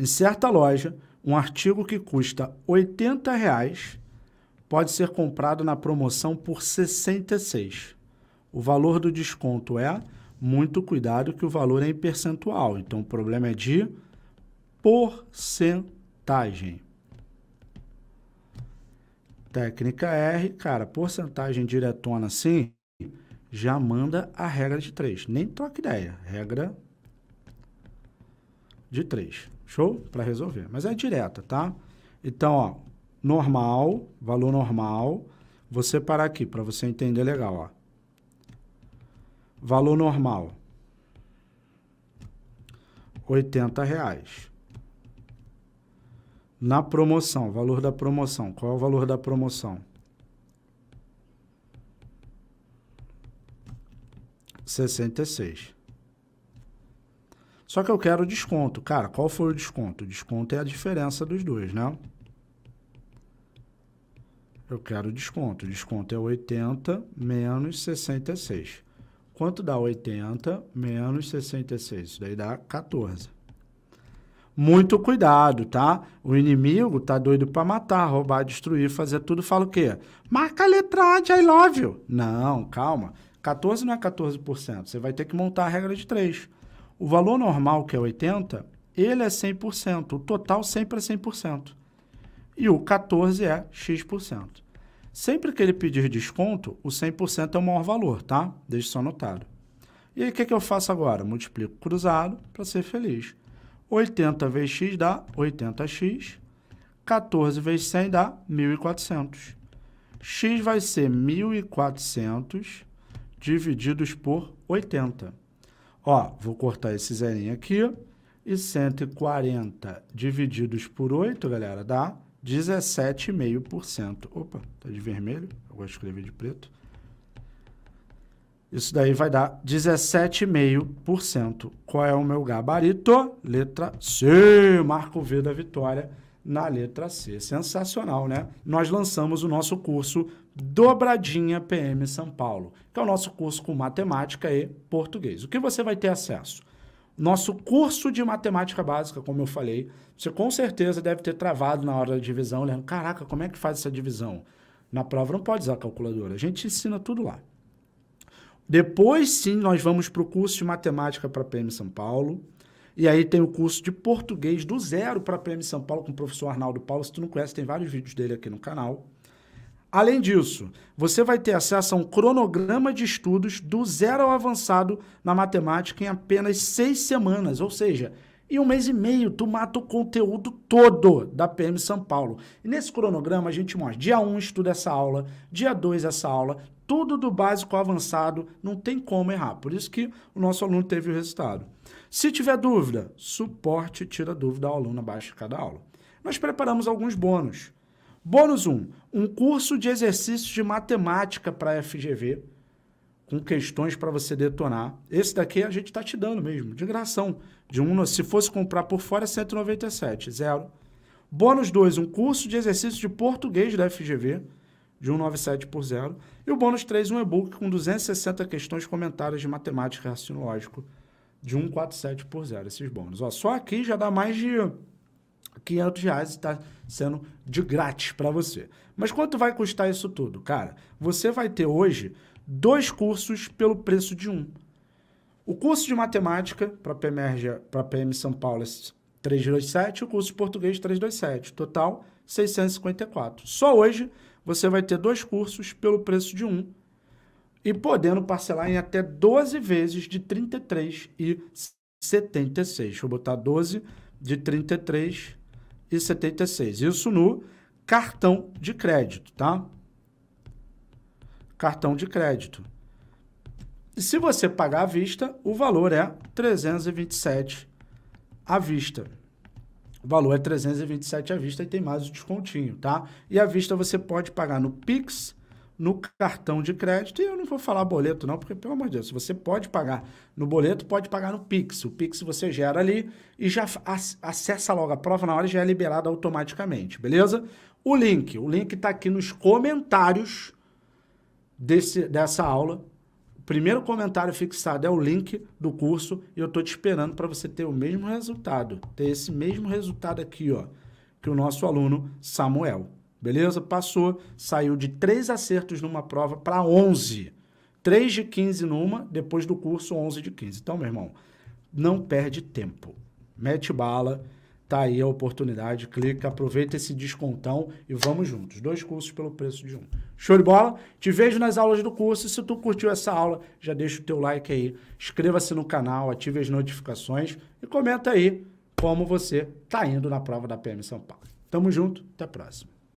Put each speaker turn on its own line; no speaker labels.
Em certa loja, um artigo que custa 80 reais pode ser comprado na promoção por 66. O valor do desconto é muito cuidado que o valor é em percentual. Então o problema é de porcentagem. Técnica R, cara, porcentagem diretona assim, já manda a regra de 3. Nem troca ideia, regra de 3. Show? Para resolver. Mas é direta, tá? Então, ó, normal, valor normal. Vou separar aqui para você entender legal, ó. Valor normal. 80 reais. Na promoção, valor da promoção. Qual é o valor da promoção? 66. Só que eu quero desconto. Cara, qual foi o desconto? O desconto é a diferença dos dois, né? Eu quero desconto. O desconto é 80 menos 66. Quanto dá 80 menos 66? Isso daí dá 14. Muito cuidado, tá? O inimigo tá doido para matar, roubar, destruir, fazer tudo. Fala o quê? Marca a letra A de I love you. Não, calma. 14 não é 14%. Você vai ter que montar a regra de 3. O valor normal, que é 80, ele é 100%. O total sempre é 100%. E o 14 é X%. Sempre que ele pedir desconto, o 100% é o maior valor, tá? Deixe só anotado. E aí, o que, que eu faço agora? Multiplico cruzado para ser feliz. 80 vezes x dá 80x. 14 vezes 100 dá 1.400. x vai ser 1.400 divididos por 80. Ó, vou cortar esse zerinho aqui. E 140 divididos por 8, galera, dá 17,5%. Opa, tá de vermelho. Eu escrevi de escrever de preto. Isso daí vai dar 17,5%. Qual é o meu gabarito? Letra C. Marco V da vitória na letra C. Sensacional, né? Nós lançamos o nosso curso Dobradinha PM São Paulo, que é o nosso curso com matemática e português. O que você vai ter acesso? Nosso curso de matemática básica, como eu falei, você com certeza deve ter travado na hora da divisão, olhando, né? caraca, como é que faz essa divisão? Na prova não pode usar calculadora, a gente ensina tudo lá. Depois sim, nós vamos para o curso de matemática para PM São Paulo. E aí tem o curso de português do zero para a PM São Paulo com o professor Arnaldo Paulo. Se tu não conhece, tem vários vídeos dele aqui no canal. Além disso, você vai ter acesso a um cronograma de estudos do zero ao avançado na matemática em apenas seis semanas, ou seja, em um mês e meio tu mata o conteúdo todo da PM São Paulo. E nesse cronograma a gente mostra dia 1 um, estuda essa aula, dia 2 essa aula, tudo do básico ao avançado, não tem como errar. Por isso que o nosso aluno teve o resultado. Se tiver dúvida, suporte tira dúvida ao aluno abaixo de cada aula. Nós preparamos alguns bônus. Bônus 1, um curso de exercícios de matemática para a FGV, com questões para você detonar. Esse daqui a gente está te dando mesmo, de gração. De um, se fosse comprar por fora, 197, zero. Bônus 2, um curso de exercícios de português da FGV, de 197 por 0. E o bônus 3, um e-book com 260 questões comentadas de matemática e raciocínio lógico de 147 por 0, esses bônus. Ó, só aqui já dá mais de 500 reais e está sendo de grátis para você. Mas quanto vai custar isso tudo? Cara, você vai ter hoje dois cursos pelo preço de um. O curso de matemática para PMERG, PM São Paulo é 327, o curso de português 327, total 654. Só hoje você vai ter dois cursos pelo preço de um e podendo parcelar em até 12 vezes de 33 e 76. Vou botar 12 de 33 e 76. Isso no cartão de crédito, tá? Cartão de crédito. E se você pagar à vista, o valor é 327 à vista. O valor é 327 à vista e tem mais o descontinho, tá? E à vista você pode pagar no Pix, no cartão de crédito, e eu não vou falar boleto não, porque pelo amor de Deus, se você pode pagar no boleto, pode pagar no Pix. O Pix você gera ali e já acessa logo a prova na hora e já é liberado automaticamente, beleza? O link, o link está aqui nos comentários desse, dessa aula primeiro comentário fixado é o link do curso e eu estou te esperando para você ter o mesmo resultado, ter esse mesmo resultado aqui, ó, que o nosso aluno Samuel. Beleza? Passou, saiu de três acertos numa prova para 11. 3 de 15 numa, depois do curso 11 de 15. Então, meu irmão, não perde tempo. Mete bala tá aí a oportunidade, clica, aproveita esse descontão e vamos juntos. Dois cursos pelo preço de um. Show de bola? Te vejo nas aulas do curso. Se tu curtiu essa aula, já deixa o teu like aí, inscreva-se no canal, ative as notificações e comenta aí como você tá indo na prova da PM São Paulo. Tamo junto, até a próxima.